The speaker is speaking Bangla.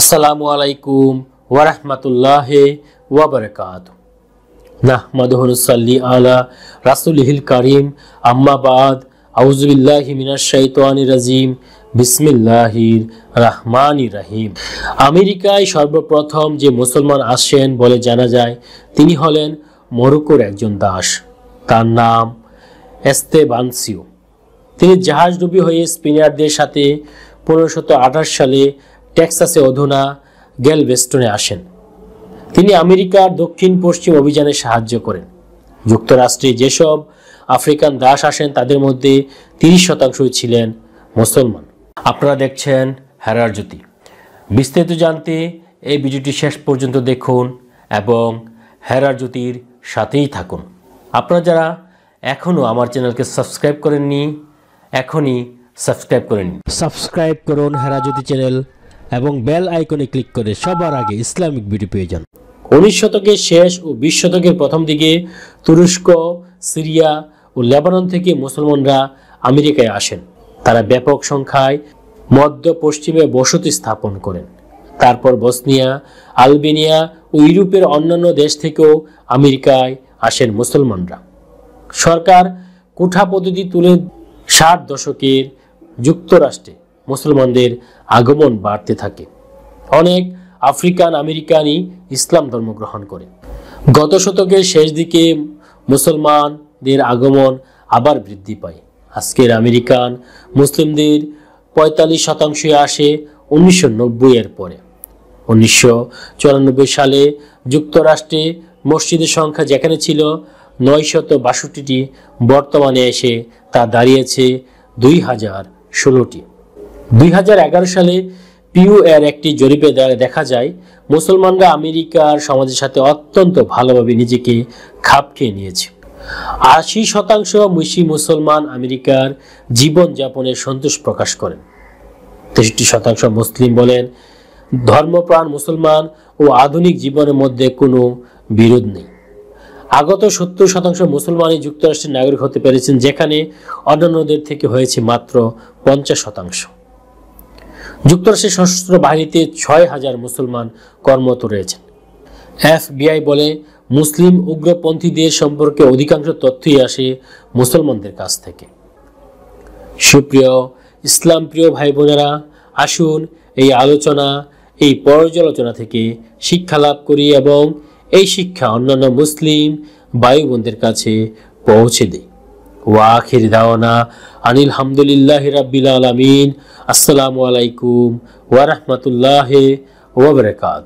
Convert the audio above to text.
আসসালামু আলাইকুম ওয়ারহমতুল্লাহ ওয়াবারকাত নাহমাদুহনুসাল্লি আলা রাসুলহিল কারিম আম্মাবাদ আউজুবিল্লাহি মিনাশাইতানি রাজিম বিসমিল্লাহির রাহমান রাহিম আমেরিকায় সর্বপ্রথম যে মুসলমান আসেন বলে জানা যায় তিনি হলেন মরুকোর একজন দাস তার নাম এস্তেবানসিও তিনি জাহাজডুবি হয়ে স্পেনিয়ারদের সাথে পনেরোশত সালে টেক্সাসে অধুনা গ্যালভেস্টনে আসেন তিনি আমেরিকার দক্ষিণ পশ্চিম অভিযানে সাহায্য করেন যুক্তরাষ্ট্রে যেসব আফ্রিকান দাস আসেন তাদের মধ্যে তিরিশ শতাংশই ছিলেন মুসলমান আপনারা দেখছেন হেরার জ্যোতি বিস্তারিত জানতে এই ভিডিওটি শেষ পর্যন্ত দেখুন এবং হেরার জ্যোতির সাথেই থাকুন আপনারা যারা এখনও আমার চ্যানেলকে সাবস্ক্রাইব করেননি এখনই সাবস্ক্রাইব করেন সাবস্ক্রাইব করুন জ্যোতি চ্যানেল এবং বেল আইকনে ক্লিক করে সবার আগে ইসলামিক ভিডিও পেয়ে যান উনিশ শতকের শেষ ও বিশ শতকের প্রথম দিকে তুরস্ক সিরিয়া ও লেবানন থেকে মুসলমানরা আমেরিকায় আসেন তারা ব্যাপক সংখ্যায় মধ্য পশ্চিমে বসতি স্থাপন করেন তারপর বসনিয়া আলবেনিয়া ও ইউরোপের অন্যান্য দেশ থেকেও আমেরিকায় আসেন মুসলমানরা সরকার কোঠা পদ্ধতি তুলে ষাট দশকের যুক্তরাষ্ট্রে মুসলমানদের আগমন বাড়তে থাকে অনেক আফ্রিকান আমেরিকানই ইসলাম ধর্ম গ্রহণ করে গত শতকের শেষ দিকে মুসলমানদের আগমন আবার বৃদ্ধি পায় আজকের আমেরিকান মুসলিমদের পঁয়তাল্লিশ শতাংশই আসে উনিশশো নব্বইয়ের পরে উনিশশো সালে যুক্তরাষ্ট্রে মসজিদের সংখ্যা যেখানে ছিল নয়শত বাষট্টিটি বর্তমানে এসে তা দাঁড়িয়েছে দুই হাজার ষোলোটি দুই সালে পিউ এর একটি জরিপে দেখা যায় মুসলমানরা আমেরিকার সমাজের সাথে অত্যন্ত ভালোভাবে নিজেকে খাপ খেয়ে নিয়েছে আশি শতাংশ মুসি মুসলমান আমেরিকার জীবনযাপনে সন্তোষ প্রকাশ করেন তেষট্টি শতাংশ মুসলিম বলেন ধর্মপ্রাণ মুসলমান ও আধুনিক জীবনের মধ্যে কোনো বিরোধ নেই আগত সত্তর শতাংশ মুসলমানই যুক্তরাষ্ট্রের নাগরিক হতে পেরেছেন যেখানে অন্যান্যদের থেকে হয়েছে মাত্র পঞ্চাশ শতাংশ যুক্তরাষ্ট্রের সশস্ত্র বাহিনীতে ছয় হাজার মুসলমান কর্মরত রয়েছেন এফবিআই বলে মুসলিম উগ্রপন্থীদের সম্পর্কে অধিকাংশ তথ্যই আসে মুসলমানদের কাছ থেকে সুপ্রিয় ইসলাম প্রিয় ভাই বোনেরা আসুন এই আলোচনা এই পর্যালোচনা থেকে শিক্ষা লাভ করি এবং এই শিক্ষা অন্যান্য মুসলিম বায়ুবন্ধের কাছে পৌঁছে দিই ওয়াখির দাওয়ানা আনিল হামদুলিল্লাহ রাব্বিল আলমিন আসসালামু আলাইকুম ওয়ারহমতুল্লাহ ওবরকাত